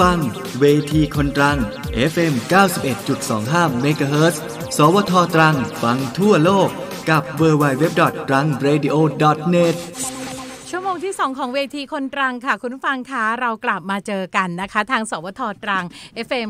ฟังเวทีคนตรัง FM 91.25 MHz สวทตรังฟังทั่วโลกกับ w w w t r a n g r a d i o n e t งที่2ของเวทีคนตรังค่ะ คุณฟังคะเรากลับมาเจอกันนะคะ ทางสวทตรัง FM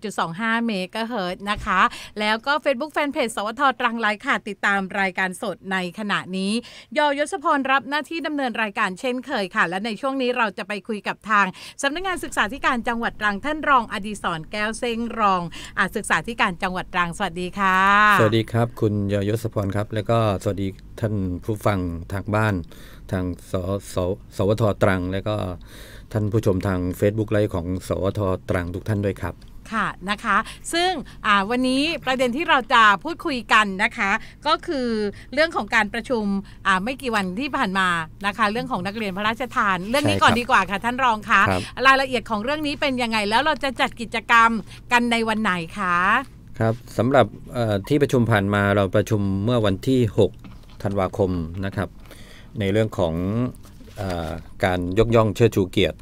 91.25เมกะเฮิร์นะคะ แล้วก็ Facebook Fanpage สวทตรังไลฟ์ค่ะ ติดตามรายการสดในขณะนี้ ยอยศพรรับหน้าที่ดำเนินรายการเช่นเคยค่ะ และในช่วงนี้เราจะไปคุยกับทาง สำนักงานศึกษาธิการจังหวัดตรังท่านรองอดีศรแก้วเซ้งรองอศึกษาธิการจังหวัดตรังสวัสดีค่ะ สวัสดีครับ คุณยอยศพรครับ แล้วก็สวัสดีท่านผู้ฟังทางบ้านทางสสสวทตรัง และก็ท่านผู้ชมทาง Facebook ไลฟ์ของ สวทตรัง ทุกท่านด้วยครับ ค่ะนะคะ ซึ่งวันนี้ประเด็นที่เราจะพูดคุยกันนะคะ ก็คือเรื่องของการประชุมไม่กี่วันที่ผ่านมานะคะ เรื่องของนักเรียนพระราชทานเรื่องนี้ก่อนดีกว่าค่ะท่านรองคะรายละเอียดของเรื่องนี้เป็นยังไง แล้วเราจะจัดกิจกรรมกันในวันไหนคะครับสำหรับที่ประชุมผ่านมาเราประชุมเมื่อวันที่6ธันวาคมนะครับในเรื่องของอการยกย่องเชิดชูเกียรติ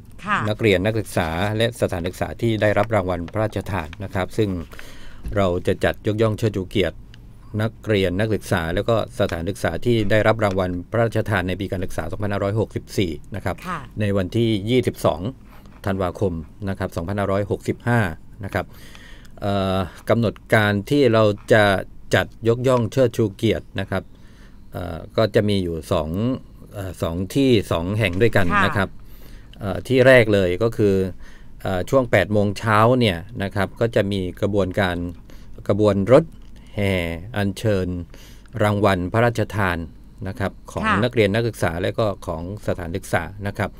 นักเรียนนักศึกษาและสถานศึกษาที่ได้รับรางวัลพระราชทานนะครับ ซึ่งเราจะจัดยกย่องเชิดชูเกียรติ นักเรียนนักศึกษาแล้วก็สถานศึกษาที่ได้รับรางวัลพระราชทานในปีการศึกษา 2564 นะครับ ในวันที่ 22 ธันวาคมนะครับ 2565 นะครับกำหนดการที่เราจะจัดยกย่องเชิดชูเกียรตินะครับก็จะมีอยู่สองสองที่สองแห่งด้วยกันนะครับที่แรกเลยก็คือช่วง8โมงเช้าเนี่ยนะครับก็จะมีกระบวนการกระบวนรถแห่อัญเชิญรางวัลพระราชทานนะครับของนักเรียนนักศึกษาและก็ของสถานศึกษานะครับ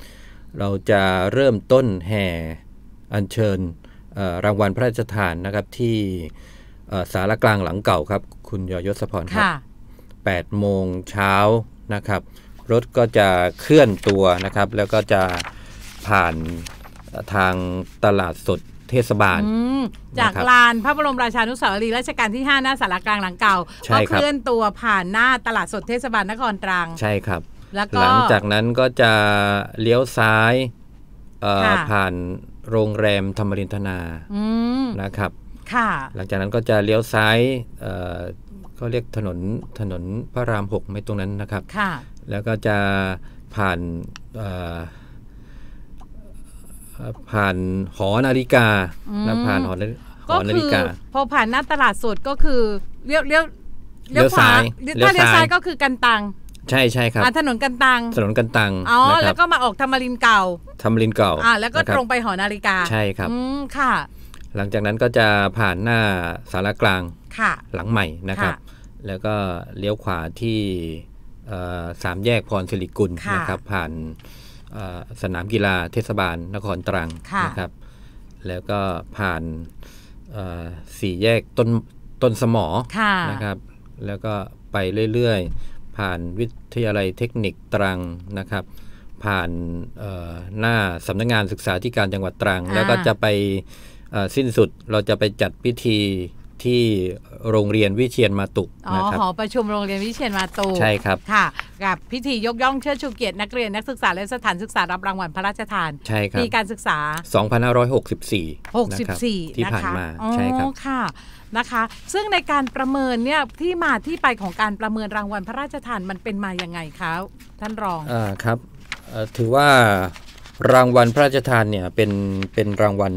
เราจะเริ่มต้นแห่อัญเชิญรางวัลพระราชทานนะครับที่สารกลางหลังเก่าครับคุณยยศพรครับ8โมงเช้านะครับรถก็จะเคลื่อนตัวนะครับแล้วก็จะผ่านทางตลาดสดเทศบาล จากลานพระบรมราชานุสาวรีย์รัชกาลที่5หน้าสารกลางหลังเก่าก็เคลื่อนตัวผ่านหน้าตลาดสดเทศบาลนครตรังใช่ครับหลังจากนั้นก็จะเลี้ยวซ้ายผ่านโรงแรมธรรมรินทนานะครับหลังจากนั้นก็จะเลี้ยวซ้ายก็เรียกถนนถนนพระรามหกไม่ตรงนั้นนะครับค่ะ แล้วก็จะผ่านผ่านหอนาฬิกา แล้วผ่านหอนาฬิกา พอผ่านหน้าตลาดสดก็คือเลี้ยวเลี้ยวเลี้ยวซ้ายถ้าเลี้ยวซ้ายก็คือกันตังใช่ใช่ครับ ถนนกันตังถนนกันตังอ๋อแล้วก็มาออกธรรมรินเก่า ธรรมรินเก่าอ่า แล้วก็ตรงไปหอนาฬิกา ใช่ครับ อืมค่ะ หลังจากนั้นก็จะผ่านหน้าสารกลาง ค่ะ หลังใหม่นะครับแล้วก็เลี้ยวขวาที่สามแยกพรสิริกุลนะครับผ่านสนามกีฬาเทศบาลนครตรังนะครับแล้วก็ผ่านสี่แยกต้นต้นสมอะนะครับแล้วก็ไปเรื่อย ๆ ผ่านวิทยาลัยเทคนิคตรังนะครับ ผ่านหน้าสำนักงงานศึกษาธิการจังหวัดตรัง แล้วก็จะไปสิ้นสุดเราจะไปจัดพิธีที่โรงเรียนวิเชียนมาตุนะครับหอประชุมโรงเรียนวิเชียนมาตุใช่ครับค่ะกับพิธียกย่องเชิดชูเกียรตินักเรียนนักศึกษาและสถานศึกษารับรางวัลพระราชทานใช่ครับปีการศึกษา2564 64ที่ผ่านมาใช่ครับค่ะนะคะซึ่งในการประเมินเนี่ยที่มาที่ไปของการประเมินรางวัลพระราชทานมันเป็นมาอย่างไงครับท่านรองอ่าครับถือว่ารางวัลพระราชทานเนี่ยเป็นเป็นรางวัล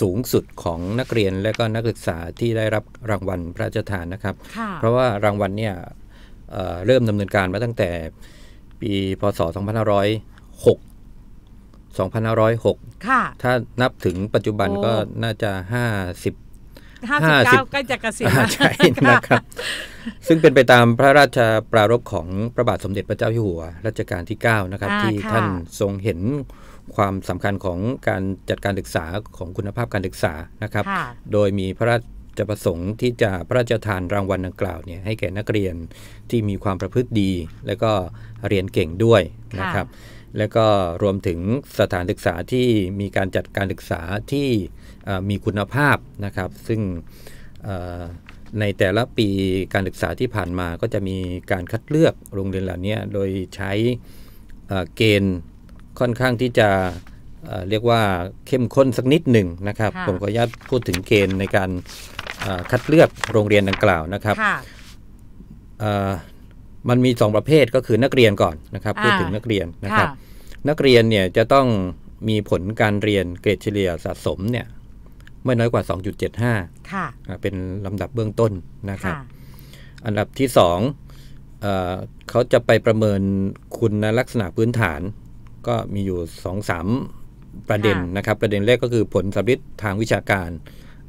สูงสุดของนักเรียนและก็นักศึกษาที่ได้รับรางวัลพระราชทานนะครับ เพราะว่ารางวัลเนี่ยเเริ่มดำเนินการมาตั้งแต่ปีพศ2506 2506ถ้านับถึงปัจจุบันก็น่าจะ50 59ก็จะเกษียณใช่นะครับ ซึ่งเป็นไปตามพระราชปรารภของพระบาทสมเด็จพระเจ้าอยู่หัวรัชกาลที่ 9 นะครับที่ท่านทรงเห็นความสำคัญของการจัดการศึกษาของคุณภาพการศึกษานะครับ โดยมีพระราชประสงค์ที่จะพระราชทานรางวัลดังกล่าวเนี่ยให้แก่นักเรียนที่มีความประพฤติดี และก็เรียนเก่งด้วยนะครับ และก็รวมถึงสถานศึกษาที่มีการจัดการศึกษาที่มีคุณภาพนะครับ ซึ่งในแต่ละปีการศึกษาที่ผ่านมาก็จะมีการคัดเลือกโรงเรียนเหล่านี้โดยใช้เกณฑ์ค่อนข้างที่จะเรียกว่าเข้มข้นสักนิดหนึ่งนะครับ ผมขออนุญาตพูดถึงเกณฑ์ในการคัดเลือกโรงเรียนดังกล่าวนะครับ มันมีสองประเภทก็คือนักเรียนก่อนนะครับพูดถึงนักเรียนนะครับนักเรียนเนี่ยจะต้องมีผลการเรียนเกรดเฉลี่ยสะสม เนี่ยไม่น้อยกว่า 2.75 เป็นลำดับเบื้องต้นนะครับ อันดับที่สอเเขาจะไปประเมินคุณลักษณะพื้นฐานก็มีอยู่สองสามประเด็นนะครับ ประเด็นแรกก็คือผลสัมฤทธิ์ทางวิชาการ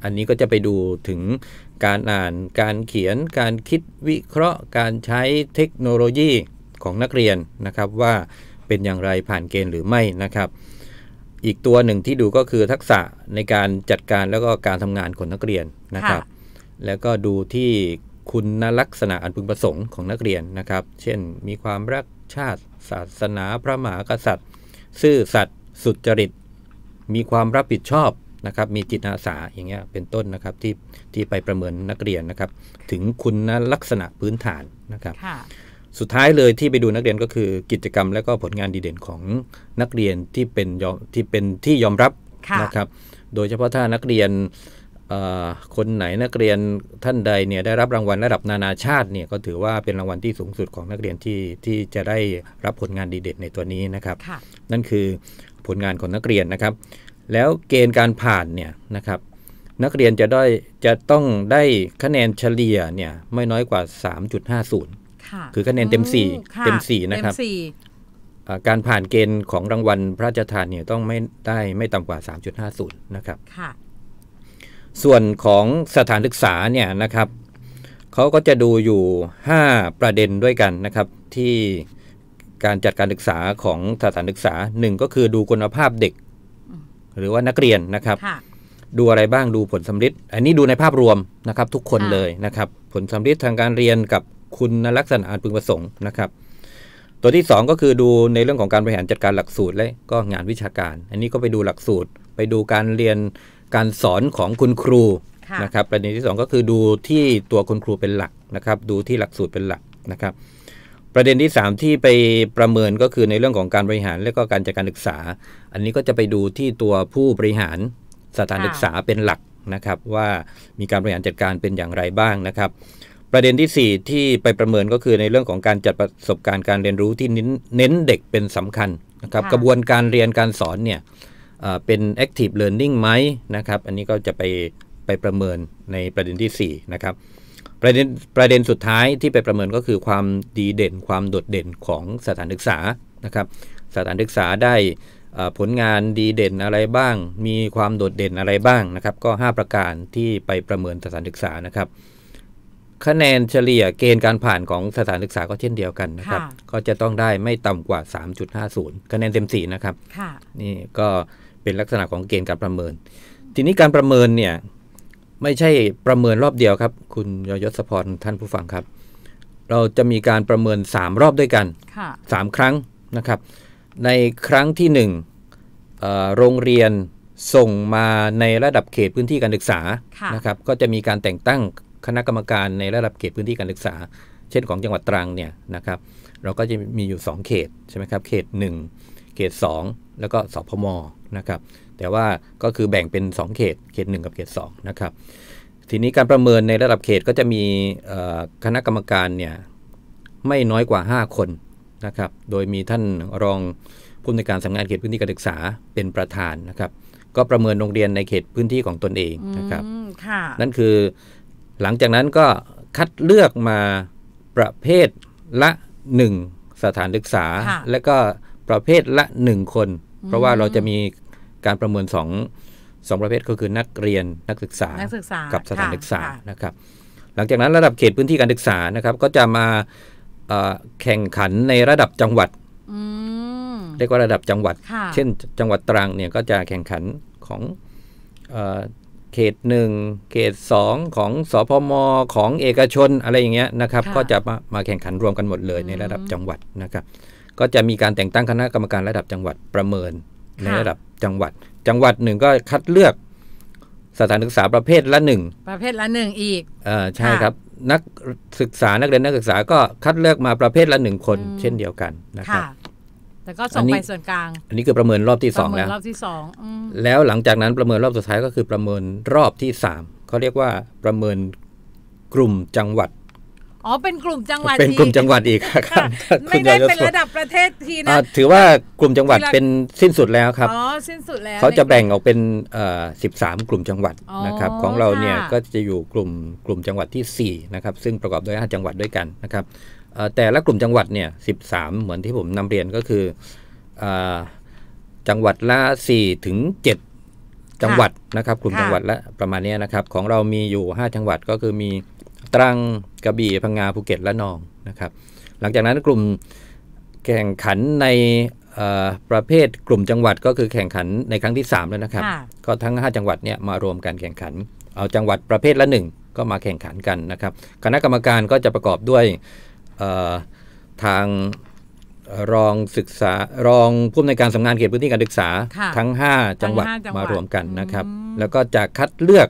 อันนี้ก็จะไปดูถึงการอ่านการเขียนการคิดวิเคราะห์ การใช้เทคโนโลยีของนักเรียนนะครับ ว่าเป็นอย่างไรผ่านเกณฑ์หรือไม่นะครับ อีกตัวหนึ่งที่ดูก็คือทักษะในการจัดการแล้วก็การทำงานของนักเรียนนะครับ แล้วก็ดูที่คุณลักษณะอันพึงประสงค์ของนักเรียนนะครับ เช่นมีความรักชาติศาสนาพระมหากษัตริย์ซื่อสัตย์สุจริต มีความรับผิดชอบนะครับมีจิตอาสา อย่างเงี้ยเป็นต้นนะครับที่ที่ไปประเมินนักเรียนนะครับ ถึงคุณนะลักษณะพื้นฐานนะครับสุดท้ายเลยที่ไปดูนักเรียนก็คือกิจกรรม และก็ผลงาน ดี เด่นของนักเรียน ที่ เป็นที่เป็นที่ยอม รับนะครับ โดยเฉพาะถ้านักเรียนคนไหนนักเรียนท่านใดเนี่ยได้รับรางวัลระดับนานาชาติเนี่ยก็ถือว่าเป็นรางวัลที่สูงสุดของนักเรียนที่ที่จะได้รับผลงานดีเด่นในตัวนี้นะครับ นั่นคือผลงานของนักเรียนนะครับแล้วเกณฑ์การผ่านเนี่ยนะครับ นักเรียนจะได้จะต้องได้คะแนนเฉลี่ยเนี่ยไม่น้อยกว่า 3.50ค่ะคือคะแนนเต็ม 4เต็ม4นะครับการผ่านเกณฑ์ของรางวัลพระราชทานเนี่ยต้องไม่ได้ไม่ต่ำกว่า3.50นะครับค่ะส่วนของสถานศึกษาเนี่ยนะครับเขาก็จะดูอยู่5ประเด็นด้วยกันนะครับ ที่การจัดการศึกษาของสถานศึกษาหนึ่งก็คือดูคุณภาพเด็ก หรือว่านักเรียนนะครับดูอะไรบ้างดูผลสัมฤทธิ์อันนี้ดูในภาพรวมนะครับทุกคนเลยนะครับ ผลสัมฤทธิ์ทางการเรียนกับคุณลักษณะอันพึงประสงค์นะครับ ตัวที่2ก็คือดูในเรื่องของการบริหารจัดการหลักสูตรและก็งานวิชาการ อันนี้ก็ไปดูหลักสูตร ไปดูการเรียนการสอนของคุณครูนะครับ ประเด็นที่ 2 ก็คือดูที่ตัวคุณครูเป็นหลักนะครับ ดูที่หลักสูตรเป็นหลักนะครับ ประเด็นที่ 3 ที่ไปประเมินก็คือในเรื่องของการบริหารและก็การจัดการศึกษา อันนี้ก็จะไปดูที่ตัวผู้บริหารสถานศึกษาเป็นหลักนะครับ ว่ามีการบริหารจัดการเป็นอย่างไรบ้างนะครับ ประเด็นที่ 4 ที่ไปประเมินก็คือในเรื่องของการจัดประสบการณ์การเรียนรู้ที่เน้นเด็กเป็นสำคัญนะครับ กระบวนการเรียนการสอนเนี่ยเป็น active learning ไหมนะครับ อันนี้ก็จะไปไปประเมินในประเด็นที่ 4 นะครับ ประเด็นประเด็นสุดท้ายที่ไปประเมินก็คือความดีเด่น ความโดดเด่นของสถานศึกษานะครับ สถานศึกษาได้ผลงานดีเด่นอะไรบ้าง มีความโดดเด่นอะไรบ้างนะครับ ก็ 5 ประการที่ไปประเมินสถานศึกษานะครับ คะแนนเฉลี่ยเกณฑ์การผ่านของสถานศึกษาก็เช่นเดียวกันนะครับก็จะต้องได้ไม่ต่ำกว่า 3.50 คะแนนเต็ม4นะครับนี่ก็เป็นลักษณะของเกณฑ์การประเมิน ทีนี้การประเมินเนี่ยไม่ใช่ประเมินรอบเดียวครับคุณยยศพรท่านผู้ฟังครับ เราจะมีการประเมิน 3 รอบด้วยกันสามครั้งนะครับ ในครั้งที่1โรงเรียนส่งมาในระดับเขตพื้นที่การศึกษานะครับก็จะมีการแต่งตั้งคณะกรรมการในระดับเขตพื้นที่การศึกษา เช่นของจังหวัดตรังเนี่ยนะครับ เราก็จะมีอยู่ 2 เขตใช่ไหมครับเขต 1 เขต 2แล้วก็สพมนะครับแต่ว่าก็คือแบ่งเป็น 2 เขต เขต 1 กับเขต2นะครับทีนี้การประเมินในระดับเขตก็จะมีคณะกรรมการเนี่ยไม่น้อยกว่า 5 คนนะครับ โดยมีท่านรองผู้ในการสำนักงานเขตพื้นที่การศึกษาเป็นประธานนะครับ ก็ประเมินโรงเรียนในเขตพื้นที่ของตนเองนะครับนั่นคือหลังจากนั้นก็คัดเลือกมาประเภทละ 1 สถานศึกษา และก็ประเภทละ 1 คนเพราะว่าเราจะมีการประเมินสองสองประเภทก็คือนักเรียนนักศึกษากับสถานศึกษานะครับ หลังจากนั้นระดับเขตพื้นที่การศึกษานะครับก็จะมาแข่งขันในระดับจังหวัดเรียกว่าระดับจังหวัด เช่นจังหวัดตรังเนี่ยก็จะแข่งขันของเขตหนึ่งเขตสองของสพมของเอกชนอะไรอย่างเงี้ยนะครับ ก็จะมามาแข่งขันรวมกันหมดเลยในระดับจังหวัดนะครับก็จะมีการแต่งตั้งคณะกรรมการระดับจังหวัดประเมินในระดับจังหวัด จังหวัดหนึ่งก็คัดเลือกสถานศึกษาประเภทละหนึ่งประเภทละหนึ่งอีกเออใช่ครับนักศึกษานักเรียนนักศึกษาก็คัดเลือกมาประเภทละหนึ่งคน เช่นเดียวกันนะครับแต่ก็ส่งไปส่วนกลางอันนี้คือประเมินรอบที่สองแล้วรอบที่สองแล้วหลังจากนั้นประเมินรอบสุดท้ายก็คือประเมินรอบที่สามเขาเรียกว่าประเมินกลุ่มจังหวัดอ๋อเป็นกลุ่มจังหวัดเป็นกลุ่มจังหวัดอีกครับไม่ได้เป็นระดับประเทศทีนะถือว่ากลุ่มจังหวัดเป็นสิ้นสุดแล้วครับอ๋อสิ้นสุดแล้วเขาจะแบ่งออกเป็นสิบสามกลุ่มจังหวัดนะครับ ของเราเนี่ย ก็จะอยู่กลุ่มกลุ่มจังหวัดที่ 4 นะครับซึ่งประกอบด้วย 5 จังหวัดด้วยกันนะครับแต่ละกลุ่มจังหวัดเนี่ยสิเหมือนที่ผมนำเรียนก็คือจังหวัดละ 4 ถึง 7 จังหวัดนะครับกลุ่มจังหวัดละประมาณนี้นะครับของเรามีอยู่ 5 จังหวัดก็คือมีตรังกระบี่พังงา ภูเก็ตและนองนะครับ หลังจากนั้นกลุ่มแข่งขันในประเภทกลุ่มจังหวัดก็คือแข่งขันในครั้งที่ 3 แล้วนะครับ ก็ทั้ง 5 จังหวัดเนี่ยมารวมกันแข่งขัน เอาจังหวัดประเภทละ1ก็มาแข่งขันกันนะครับ คณะกรรมการก็จะประกอบด้วยทางรองศึกษารองผู้อำนวยการสำนักงานเขตพื้นที่การศึกษาทั้ง 5 จังหวัดมารวมกันนะครับ แล้วก็จะคัดเลือก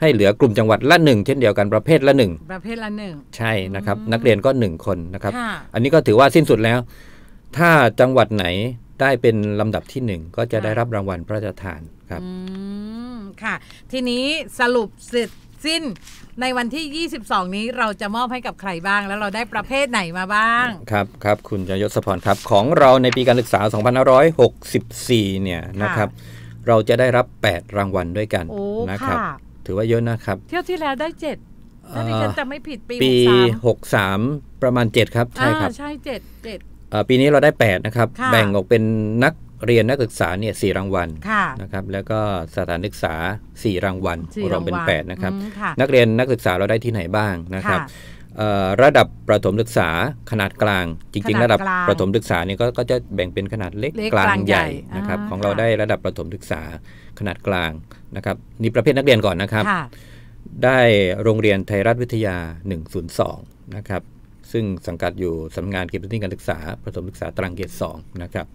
ให้เหลือกลุ่มจังหวัดละหนึ่งเช่นเดียวกันประเภทละหนึ่งประเภทละหนึ่งใช่นะครับ นักเรียนก็หนึ่งคนนะครับ อันนี้ก็ถือว่าสิ้นสุดแล้ว ถ้าจังหวัดไหนได้เป็นลำดับที่หนึ่งก็จะได้รับรางวัลพระราชทานครับค่ะทีนี้สรุปสิ้นสิ้นในวันที่ 22 นี้เราจะมอบให้กับใครบ้าง แล้วเราได้ประเภทไหนมาบ้างครับครับคุณจยศพรครับของเราในปีการศึกษา2564 เนี่ยนะครับ เราจะได้รับ 8 รางวัลด้วยกันนะครับือว่าเยอะนะครับเที่ยวที่แล้วได้เจ็ดถ้าจะไม่ผิดปีหกสามประมาณเจ็ดครับใช่ครับใช่เจ็ดเจ็ดปีนี้เราได้แปดนะครับแบ่งออกเป็นนักเรียนนักศึกษาเนี่ยสี่รางวัลนะครับแล้วก็สถานศึกษาสี่รางวัลรวมเป็นแปดนะครับ นักเรียนนักศึกษาเราได้ที่ไหนบ้างนะครับระดับประถมศึกษาขนาดกลาง จริงๆ ระดับประถมศึกษานี่ก็จะแบ่งเป็นขนาดเล็กกลางใหญ่นะครับของเราได้ระดับประถมศึกษาขนาดกลางนะครับนี่ประเภทนักเรียนก่อนนะครับได้โรงเรียนไทยรัฐวิทยา 102นะครับซึ่งสังกัดอยู่สำนักงานเขตพื้นที่การศึกษาประถมศึกษาตรังเกต2นะครับ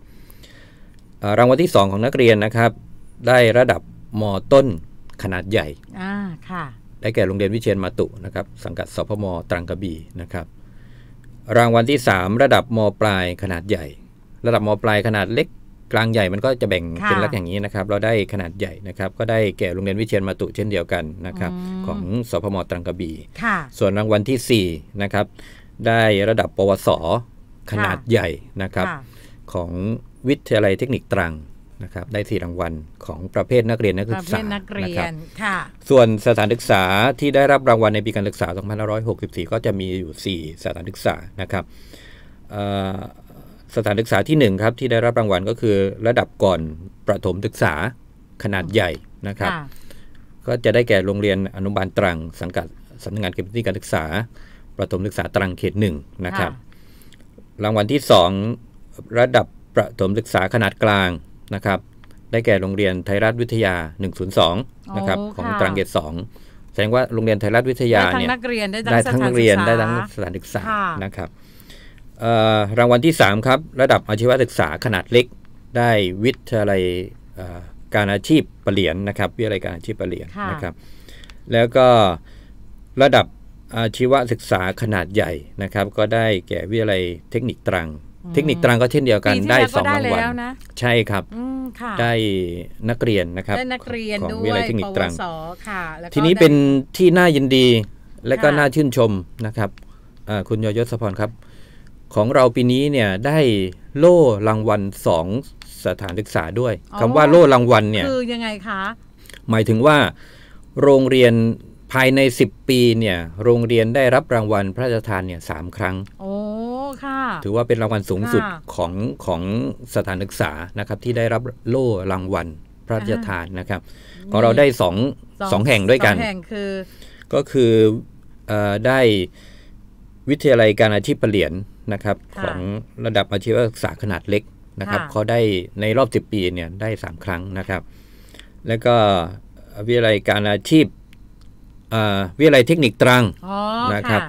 รางวัลที่ 2 ของนักเรียนนะครับได้ระดับมต้นขนาดใหญ่อ่าค่ะได้แก่โรงเรียนวิเชียนมาตุนะครับ สังกัดสพมตรังกระบี่นะครับรางวัลที่ 3 ระดับมปลายขนาดใหญ่ ระดับมปลายขนาดเล็กกลางใหญ่มันก็จะแบ่งเป็นลักอย่างนี้นะครับเราได้ขนาดใหญ่นะครับ ก็ได้แก่โรงเรียนวิเชียนมาตุเช่นเดียวกันนะครับ ของสพมตรังกบี ส่วนรางวัลที่ 4 นะครับ ได้ระดับปวสขนาดใหญ่นะครับ ของวิทยาลัยเทคนิคตรังนะครับ ได้สี่รางวัลของประเภทนักเรียนนักศึกษานักเรียนค่ะส่วนสถานศึกษาที่ได้รับรางวัลในปีการศึกษา2564 ก็จะมีอยู่ 4 สถานศึกษานะครับสถานศึกษาที่1ครับที่ได้รับรางวัลก็คือ ระดับก่อนประถมศึกษาขนาดใหญ่นะครับก็จะได้แก่โรงเรียนอนุบาลตรังสังกัดสำนักงานเขตพื้นที่การศึกษา ประถมศึกษาตรังเขตหนึ่งนะครับรางวัลที่ 2 ระดับประถมศึกษาขนาดกลางนะครับ ได้แก่โรงเรียนไทยรัฐวิทยา 102 นะครับของตรังเขตสองแสดงว่าโรงเรียนไทยรัฐวิทยาเนี่ยได้ทั้งนักเรียนได้ทั้งนักเรียนได้ทั้งสถานศึกษานะครับรางวัลที่ 3 ครับ ระดับอาชีวศึกษาขนาดเล็ก ได้วิทยาลัยการอาชีพปเปลี่ยนนะครับวิทยาลัยการอาชีพปเปลี่ยนนะครับ แล้วก็ระดับอาชีวศึกษาขนาดใหญ่นะครับ ก็ได้แก่วิทยาลัยเทคนิคตรัง เทคนิคตรังก็เช่นเดียวกันได้สองรางวัลใช่ครับได้นักเรียนนะครับได้นักเรียนของวิทยาลัยเทคนิคตรังทีนี้เป็นที่น่ายินดีและก็น่าชื่นชมนะครับคุณยยศพรครับของเราปีนี้เนี่ยได้โล่รางวัลสองสถานศึกษาด้วยคำว่าโล่รางวัลเนี่ยคือยังไงคะหมายถึงว่าโรงเรียนภายใน 10 ปีเนี่ย โรงเรียนได้รับรางวัล พระราชทานเนี่ยสามครั้งโอ้ค่ะ ถือว่าเป็นรางวัลสูงสุดของของสถานศึกษานะครับที่ได้รับโล่รางวัลพระราชทานนะครับ ของเราได้สองสองแห่งด้วยกันแห่งคือก็คืออได้วิทยาลัยการอาชีพเปลี่ยนนะครับของระดับอาชีวศึกษาขนาดเล็กนะครับเขาได้ในรอบ 10 ปีเนี่ยได้ 3 ครั้งนะครับ แล้วก็วิทยาลัยการอาชีพวิทยาลัยเทคนิคตรังนะครับ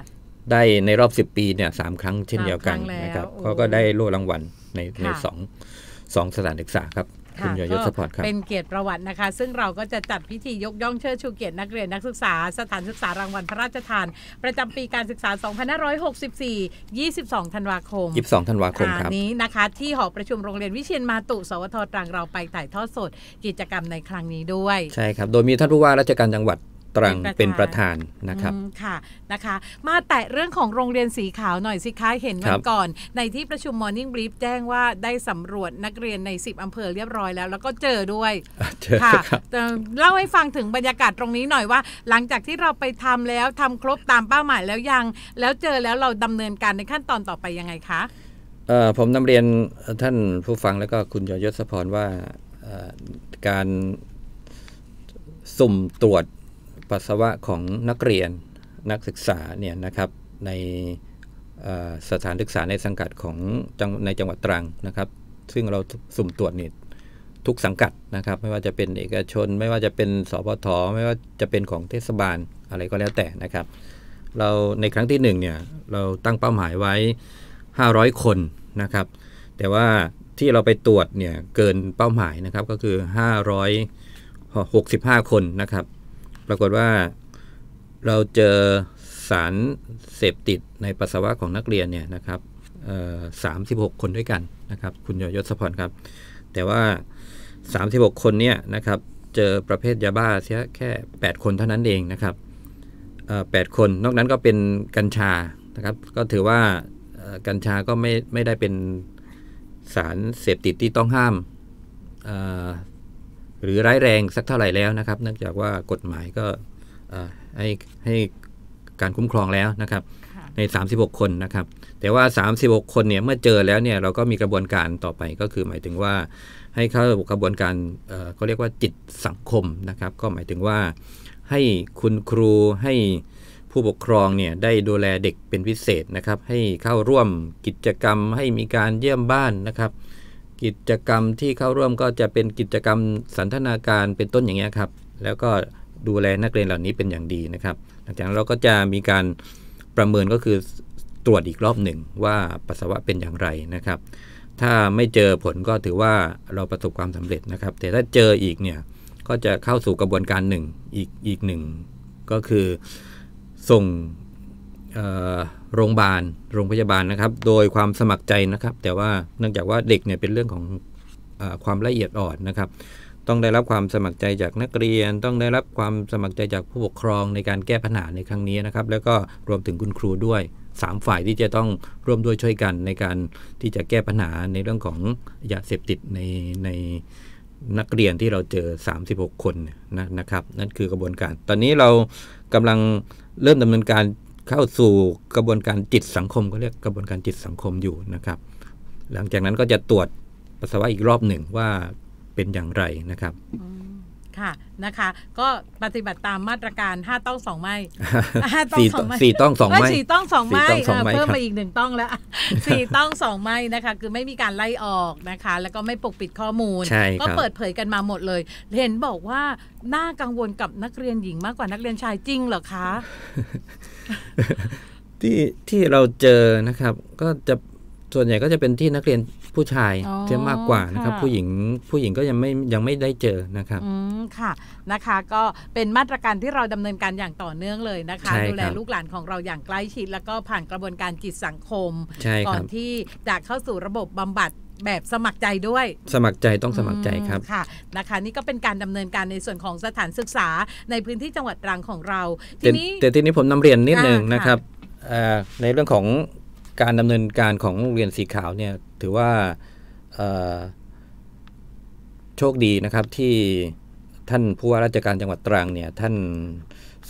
ได้ในรอบ 10 ปีเนี่ยสครั้งเช่นเดียวกันนะครับเขาก็ได้โล่รางวัลในในสองสองสถานศึกษาครับคุณยยศพรครับ เป็นเกียรติประวัตินะคะ ซึ่งเราก็จะจัดพิธียกย่องเชิดชูเกียรตินักเรียนนักศึกษาสถานศึกษารางวัลพระราชทาน ประจำปีการศึกษา 2564 22 ธันวาคม 22 ธันวาคมครับนี้นะคะ ที่หอประชุมโรงเรียนวิเชียนมาตุ สวทตรังเราไปถ่ายทอดสด กิจกรรมในครั้งนี้ด้วยใช่ครับโดยมีท่านผู้ว่าราชการจังหวัดรังเป็นประธานนะครับค่ะนะคะมาแตะเรื่องของโรงเรียนสีขาวหน่อยสิคะเห็นวันก่อนในที่ประชุม Morning Brief แจ้งว่าได้สำรวจนักเรียนใน 10อำเภอ เรียบร้อย แล้วแล้วก็เจอด้วย ค่ะเล่าให้ฟังถึงบรรยากาศตรงนี้หน่อยว่าหลังจากที่เราไปทำแล้วทำครบตามเป้าหมายแล้วยังแล้วเจอแล้วเราดำเนินการในขั้นตอนต่อไปยังไงคะผมนำเรียนท่านผู้ฟังแล้วก็คุณยยศพรว่าการสุ่มตรวจปัสสาวะของนักเรียนนักศึกษาเนี่ยนะครับในสถานศึกษาในสังกัดของในจังหวัดตรังนะครับ ซึ่งเราสุ่มตรวจนี่ทุกสังกัดนะครับ ไม่ว่าจะเป็นเอกชน ไม่ว่าจะเป็นสพทไม่ว่าจะเป็นของเทศบาลอะไรก็แล้วแต่นะครับ เราในครั้งที่1เนี่ยเราตั้งเป้าหมายไว้ 500 คนนะครับ แต่ว่าที่เราไปตรวจเนี่ยเกินเป้าหมายนะครับก็คือ565 คนนะครับปรากฏว่าเราเจอสารเสพติดในปัสสาวะของนักเรียนเนี่ยนะครับสามสิบหกคนด้วยกันนะครับคุณยยศพรครับ แต่ว่า 36 คนเนี่ยนะครับ เจอประเภทยาบ้าเสียแค่ 8 คนเท่านั้นเองนะครับแปดคน นอกนั้นก็เป็นกัญชา นะครับ ก็ถือว่ากัญชาก็ไม่ไม่ได้เป็นสารเสพติดที่ต้องห้ามหรือร้ายแรงสักเท่าไหร่แล้วนะครับเนื่องจากว่ากฎหมายก็ให้ให้การคุ้มครองแล้วนะครับ ใน 36 คนนะครับ แต่ว่า 36 คนเนี่ยเมื่อเจอแล้วเนี่ยเราก็มีกระบวนการต่อไปก็คือหมายถึงว่าให้เข้ากระบวนการเขาเรียกว่าจิตสังคมนะครับ ก็หมายถึงว่าให้คุณครูให้ผู้ปกครองเนี่ยได้ดูแลเด็กเป็นพิเศษนะครับ ให้เข้าร่วมกิจกรรมให้มีการเยี่ยมบ้านนะครับกิจกรรมที่เข้าร่วมก็จะเป็นกิจกรรมสันทนาการเป็นต้นอย่างเงี้ยครับ แล้วก็ดูแลนักเรียนเหล่านี้เป็นอย่างดีนะครับ หลังจากนั้นเราก็จะมีการประเมินก็คือตรวจอีกรอบหนึ่งว่าปัสสาวะเป็นอย่างไรนะครับ ถ้าไม่เจอผลก็ถือว่าเราประสบความสำเร็จนะครับ แต่ถ้าเจออีกเนี่ยก็จะเข้าสู่กระบวนการหนึ่งอีกอีกหนึ่งก็คือส่งโรงพยาบาลโรงพยาบาลนะครับโดยความสมัครใจนะครับ แต่ว่าเนื่องจากว่าเด็กเนี่ยเป็นเรื่องของอความละเอียดอ่อนนะครับ ต้องได้รับความสมัครใจจากนักเรียนต้องได้รับความสมัครใจจากผู้ปกครองในการแก้ปัญหาในครั้งนี้นะครับแล้วก็รวมถึงคุณครูด้วย 3 ฝ่ายที่จะต้องร่วมด้วยช่วยกันในการที่จะแก้ปัญหาในเรื่องของยาเสพติดในในนักเรียนที่เราเจอ 36 คนนะนะครับ นั่นคือกระบวนการ ตอนนี้เรากำลังเริ่มดำเนินการเข้าสู่กระบวนการจิตสังคมก็เรียกกระบวนการจิตสังคมอยู่นะครับ หลังจากนั้นก็จะตรวจปัสสาวะอีกรอบหนึ่งว่าเป็นอย่างไรนะครับค่ะนะคะก็ปฏิบัติตามมาตรการ5ต้องสองไม่ห้าต้องสองไม่สี่ต้องสองไม่สี่ต้องสองไม่เพิ่มมาอีกหนึ่งต้องแล้วสี่ต้องสองไม่นะคะ คือไม่มีการไล่ออกนะคะ แล้วก็ไม่ปกปิดข้อมูลก็เปิดเผยกันมาหมดเลยเห็นบอกว่าน่ากังวลกับนักเรียนหญิงมากกว่านักเรียนชายจริงเหรอคะ ที่ที่เราเจอนะครับ ก็จะส่วนใหญ่ก็จะเป็นที่นักเรียนผู้ชายเยอะมากกว่านะครับผู้หญิงผู้หญิงก็ยังไม่ยังไม่ได้เจอนะครับอืมค่ะนะคะก็เป็นมาตรการที่เราดำเนินการอย่างต่อเนื่องเลยนะคะดูแลลูกหลานของเราอย่างใกล้ชิด แล้วก็ผ่านกระบวนการจิตสังคม ก่อนที่จะเข้าสู่ระบบบำบัดแบบสมัครใจด้วย สมัครใจต้องสมัครใจครับค่ะนะคะนี่ก็เป็นการดำเนินการในส่วนของสถานศึกษาในพื้นที่จังหวัดตรังของเราทีนี้แต่ทีนี้ผมนำเรียนนิดนึงนะครับในเรื่องของการดำเนินการของโรงเรียนสีขาวเนี่ยถือว่าโชคดีนะครับที่ท่านผู้ว่าราชการจังหวัดตรังเนี่ยท่าน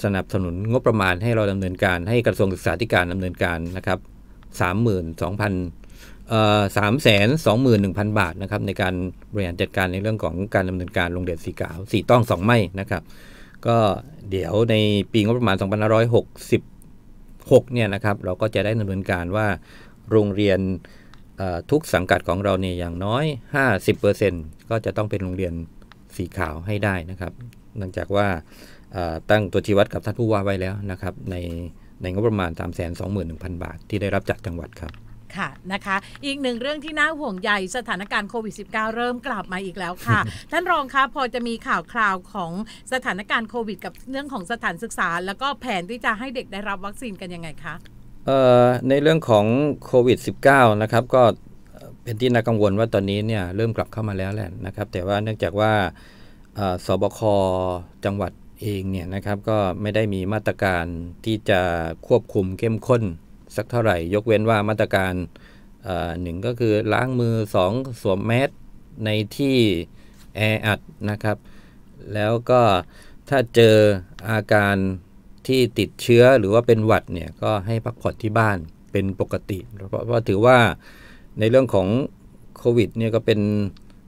สนับสนุนงบประมาณให้เราดำเนินการให้กระทรวงศึกษาธิการดำเนินการนะครับสามหมื่นสองพันสามแสนสองหมื่นหนึ่งพันบาทนะครับในการบริหารจัดการในเรื่องของการดำเนินการโรงเรียนสีขาวสี่ต้องสองไม่นะครับก็เดี๋ยวในปีงบประมาณ2566เนี่ยนะครับ เราก็จะได้ดำเนินการว่าโรงเรียนทุกสังกัดของเราเนี่ยอย่างน้อย 50%ก็จะต้องเป็นโรงเรียนสีขาวให้ได้นะครับเนื่องจากว่าตั้งตัวชี้วัดกับท่านผู้ว่าไว้แล้วนะครับในในงบประมาณ 3 2 1 0 0 0 บาทที่ได้รับจากจังหวัดครับ ค่ะนะคะ อีกหนึ่งเรื่องที่น่าห่วงใหญ่สถานการณ์โควิด -19 เริ่มกลับมาอีกแล้วค่ะ ท่านรองคะพอจะมีข่าวคราวของสถานการณ์โควิดกับเรื่องของสถานศึกษา แล้วก็แผนที่จะให้เด็กได้รับวัคซีนกันยังไงคะในเรื่องของโควิด -19 นะครับก็เป็นที่น่ากังวลว่าตอนนี้เนี่ยเริ่มกลับเข้ามาแล้วแหละนะครับแต่ว่าเนื่องจากว่าสบคจังหวัดเองเนี่ยนะครับก็ไม่ได้มีมาตรการที่จะควบคุมเข้มข้น สักเท่าไหร่ ยกเว้นว่ามาตรการหนึ่งก็คือล้างมือ 2สวมแมสในที่แออัดนะครับ แล้วก็ถ้าเจออาการที่ติดเชื้อหรือว่าเป็นหวัดเนี่ยก็ให้พักผ่อนที่บ้านเป็นปกติ เพราะว่าถือว่าในเรื่องของโควิดเนี่ยก็เป็น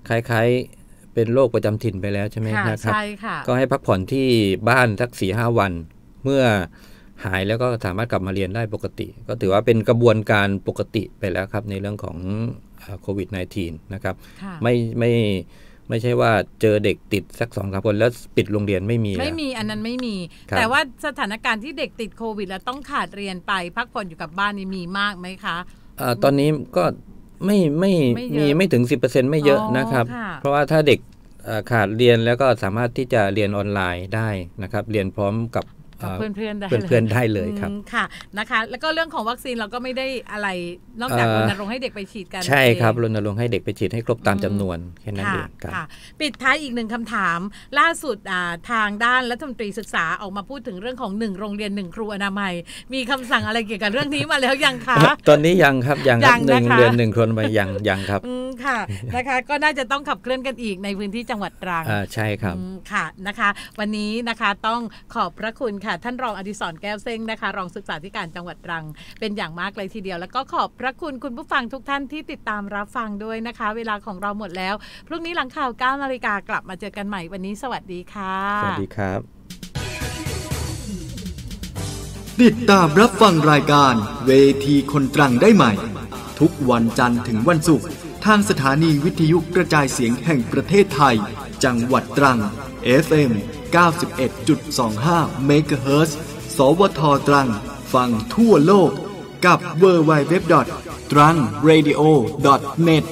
คล้าย ๆเป็นโรคประจำถิ่นไปแล้วใช่ไหมครับใช่ค่ะก็ให้พักผ่อนที่บ้านสักสี่ห้าวัน เมื่อหายแล้วก็สามารถกลับมาเรียนได้ปกติ ก็ถือว่าเป็นกระบวนการปกติไปแล้วครับในเรื่องของโควิด -19 นะครับไม่ไม่ไไม่ใช่ว่าเจอเด็กติดสักสองสามคนแล้วปิดโรงเรียนไม่มีไม่มีอันนั้นไม่มี แต่ว่าสถานการณ์ที่เด็กติดโควิด แล้วต้องขาดเรียนไปพักผ่อนอยู่กับบ้านนี่มีมากไหมคะตอนนี้ก็ไม่ไม่มีไม่ถึง10%ไม่เยอะนะครับ เพราะว่าถ้าเด็กขาดเรียนแล้วก็สามารถที่จะเรียนออนไลน์ได้นะครับ เรียนพร้อมกับกับเพื่อนๆได้เพื่อนๆได้เลยครับค่ะนะคะ แล้วก็เรื่องของวัคซีนเราก็ไม่ได้อะไรนอกจากรณรงค์ให้เด็กไปฉีดกัน ใช่ครับรณรงค์ให้เด็กไปฉีดให้ครบตามจำนวนแค่นั้นเองครับปิดท้ายอีกหนึ่งคำถาม ล่าสุดทางด้านรัฐมนตรีศึกษาออกมาพูดถึงเรื่องของหนึ่งโรงเรียนหนึ่งครูอนามัย มีคำสั่งอะไรเกี่ยวกับเรื่องนี้มาแล้วยังคะตอนนี้ยังครับยังหนึ่งเรียนหนึ่งคนัยยังยังครับค่ะนะคะก็น่าจะต้องขับเคลื่อนกันอีกในพื้นที่จังหวัดตรังอ่าใช่ครับค่ะนะคะ วันนี้นะคะต้องขอบพระคุณค่ะค่ะท่านรองอดิศรแก้วเซ้งนะคะ รองศึกษาธิการจังหวัดตรัง เป็นอย่างมากเลยทีเดียว แล้วก็ขอบพระคุณคุณผู้ฟังทุกท่านที่ติดตามรับฟังด้วยนะคะ เวลาของเราหมดแล้วพรุ่งนี้หลังข่าว9นาฬิกากลับมาเจอกันใหม่วันนี้สวัสดีค่ะสวัสดีครับ ติดตามรับฟังรายการเวทีคนตรังได้ใหม่ ทุกวันจันทร์ถึงวันศุกร์ทางสถานีวิทยุกระจายเสียงแห่งประเทศไทย จังหวัดตรัง FM 91.25เมกะเฮิร์สวท ตรังฟังทั่วโลก กับ w w w t r a n g r a d i o n e t